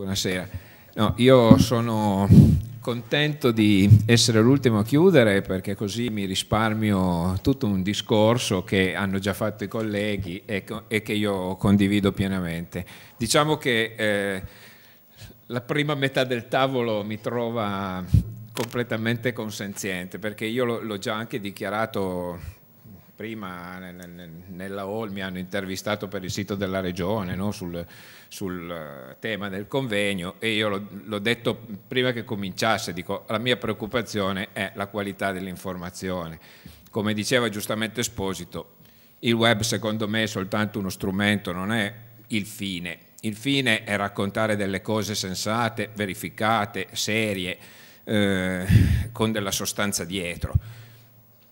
Buonasera. No, io sono contento di essere l'ultimo a chiudere perché così mi risparmio tutto un discorso che hanno già fatto i colleghi e, e che io condivido pienamente. Diciamo che eh, la prima metà del tavolo mi trova completamente consenziente perché io l'ho già anche dichiarato prima nella hall mi hanno intervistato per il sito della regione no? sul, sul, eh, tema del convegno e io l'ho detto prima che cominciasse, dico la mia preoccupazione è la qualità dell'informazione. Come diceva giustamente Esposito, il web secondo me è soltanto uno strumento, non è il fine. Il fine è raccontare delle cose sensate, verificate, serie, eh, con della sostanza dietro.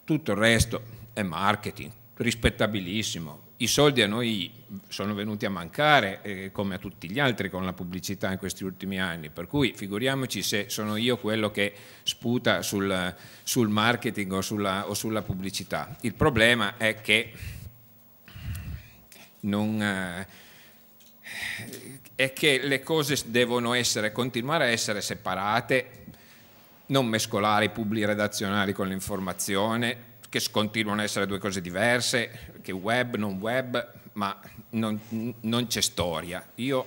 Tutto il resto è marketing, rispettabilissimo. I soldi a noi sono venuti a mancare, eh, come a tutti gli altri con la pubblicità in questi ultimi anni, per cui figuriamoci se sono io quello che sputa sul, sul marketing o sulla, o sulla, pubblicità. Il problema è che non... Eh, è che le cose devono essere, continuare a essere separate, non mescolare i pubblici redazionali con l'informazione, che continuano a essere due cose diverse, che web, non web, ma non, non c'è storia. Io,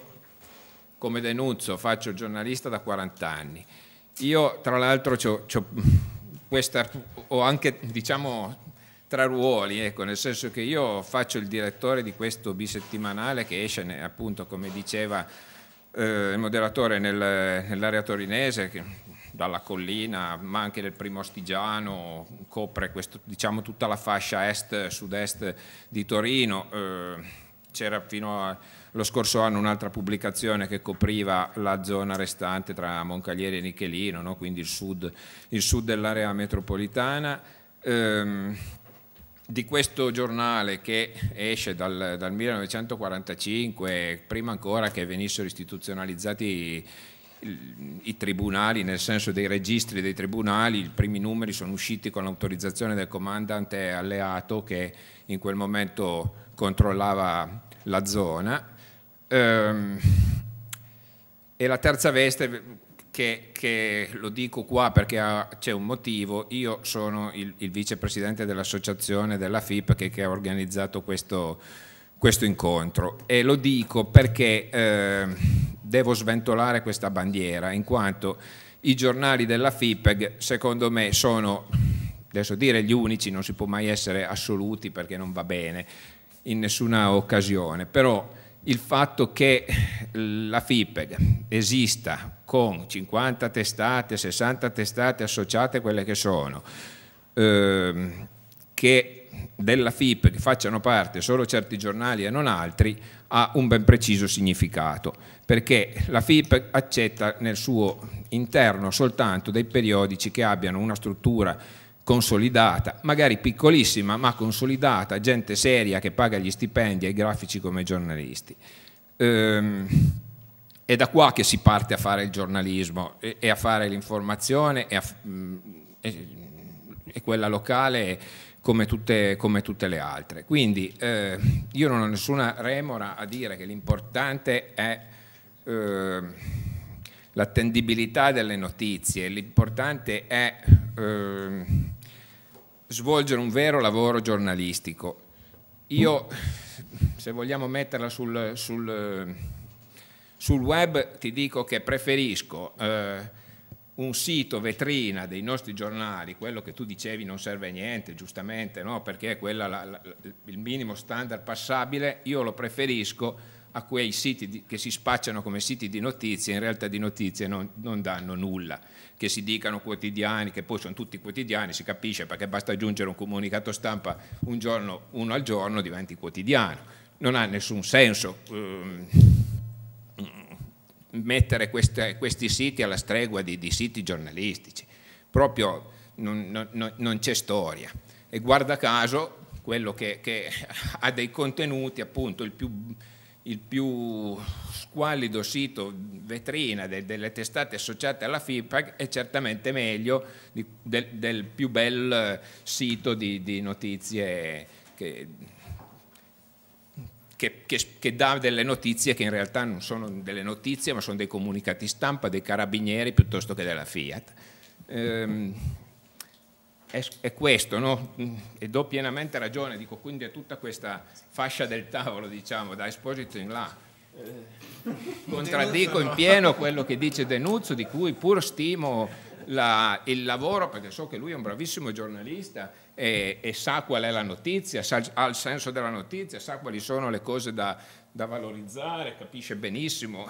come denunzio, faccio giornalista da 40 anni. Io, tra l'altro, ho anche, diciamo, tra ruoli, ecco, nel senso che io faccio il direttore di questo bisettimanale che esce, appunto, come diceva eh, il moderatore, nel, nell'area torinese, che, dalla collina, ma anche del primo Astigiano, copre questo, diciamo, tutta la fascia est-sud-est di Torino. Eh, c'era fino allo scorso anno un'altra pubblicazione che copriva la zona restante tra Moncalieri e Nichelino, no? quindi il sud, il sud dell'area metropolitana. Ehm, di questo giornale che esce dal, dal, 1945, prima ancora che venissero istituzionalizzati i tribunali, nel senso dei registri dei tribunali, i primi numeri sono usciti con l'autorizzazione del comandante alleato che in quel momento controllava la zona. Ehm, e la terza veste, che, che lo dico qua perché c'è un motivo, io sono il, il vicepresidente dell'associazione della FIP che, che ha organizzato questo questo incontro e lo dico perché eh, devo sventolare questa bandiera in quanto i giornali della FIPEG secondo me sono, adesso dire gli unici non si può mai essere assoluti perché non va bene in nessuna occasione, però il fatto che la FIPEG esista con 50 testate, 60 testate associate quelle che sono, eh, che della FIP che facciano parte solo certi giornali e non altri ha un ben preciso significato, perché la FIP accetta nel suo interno soltanto dei periodici che abbiano una struttura consolidata, magari piccolissima ma consolidata, gente seria che paga gli stipendi ai grafici come giornalisti. Ehm, è da qua che si parte a fare il giornalismo e, e a fare l'informazione e, a, mm, e, e quella locale come tutte, come tutte le altre. Quindi eh, io non ho nessuna remora a dire che l'importante è eh, l'attendibilità delle notizie, l'importante è eh, svolgere un vero lavoro giornalistico. Io, se vogliamo metterla sul, sul, sul web, ti dico che preferisco eh, un sito vetrina dei nostri giornali, quello che tu dicevi non serve a niente, giustamente, no? perché è quella il minimo standard passabile, io lo preferisco a quei siti di, che si spacciano come siti di notizie, in realtà di notizie non, non, danno nulla, che si dicano quotidiani, che poi sono tutti quotidiani, si capisce perché basta aggiungere un comunicato stampa un giorno, uno al giorno, diventi quotidiano, non ha nessun senso. Ehm mettere queste, questi siti alla stregua di, di siti giornalistici, proprio non, non, non c'è storia. E guarda caso, quello che, che ha dei contenuti, appunto, il più, il più squallido sito vetrina de, delle testate associate alla FIPAG è certamente meglio di, del, del, più bel sito di, di notizie che che, che, che, dà delle notizie che in realtà non sono delle notizie, ma sono dei comunicati stampa dei carabinieri piuttosto che della Fiat. Ehm, è, è, questo, no? E do pienamente ragione, dico quindi a tutta questa fascia del tavolo, diciamo, da Esposito in là. Eh. Contraddico in pieno quello che dice Denuzzo, di cui pur stimo la, il lavoro, perché so che lui è un bravissimo giornalista e, e sa qual è la notizia, sa, ha il senso della notizia, sa quali sono le cose da, da valorizzare, capisce benissimo,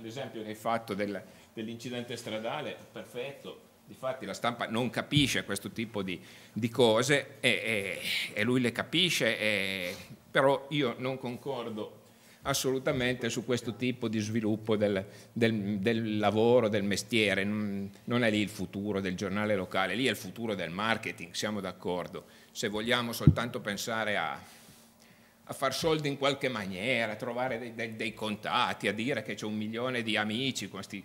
l'esempio che hai fatto del, dell'incidente stradale, perfetto, Difatti la stampa non capisce questo tipo di, di cose e, e, e, lui le capisce, e, però io non concordo assolutamente su questo tipo di sviluppo del, del, del, lavoro, del mestiere. Non è lì il futuro del giornale locale, lì è il futuro del marketing, siamo d'accordo. Se vogliamo soltanto pensare a, a far soldi in qualche maniera, a trovare dei, dei, dei contatti, a dire che c'è un milione di amici, questi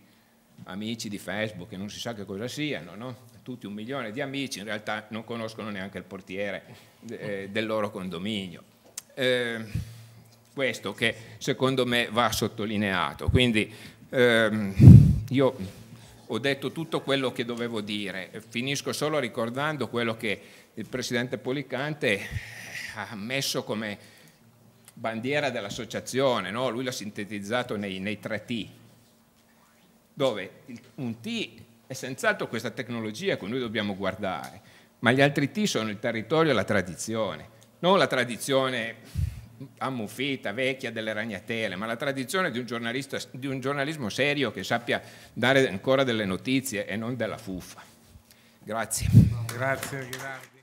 amici di Facebook che non si sa che cosa siano, no? tutti un milione di amici, in realtà non conoscono neanche il portiere eh, del loro condominio. Eh, questo che secondo me va sottolineato. Quindi ehm, io ho detto tutto quello che dovevo dire, finisco solo ricordando quello che il Presidente Policante ha messo come bandiera dell'associazione, no? lui l'ha sintetizzato nei, nei, tre T, dove un T è senz'altro questa tecnologia a cui noi dobbiamo guardare, ma gli altri T sono il territorio e la tradizione, non la tradizione ammuffita, vecchia delle ragnatele, ma la tradizione di un, di un giornalismo serio che sappia dare ancora delle notizie e non della fuffa. Grazie. Grazie Gherardi.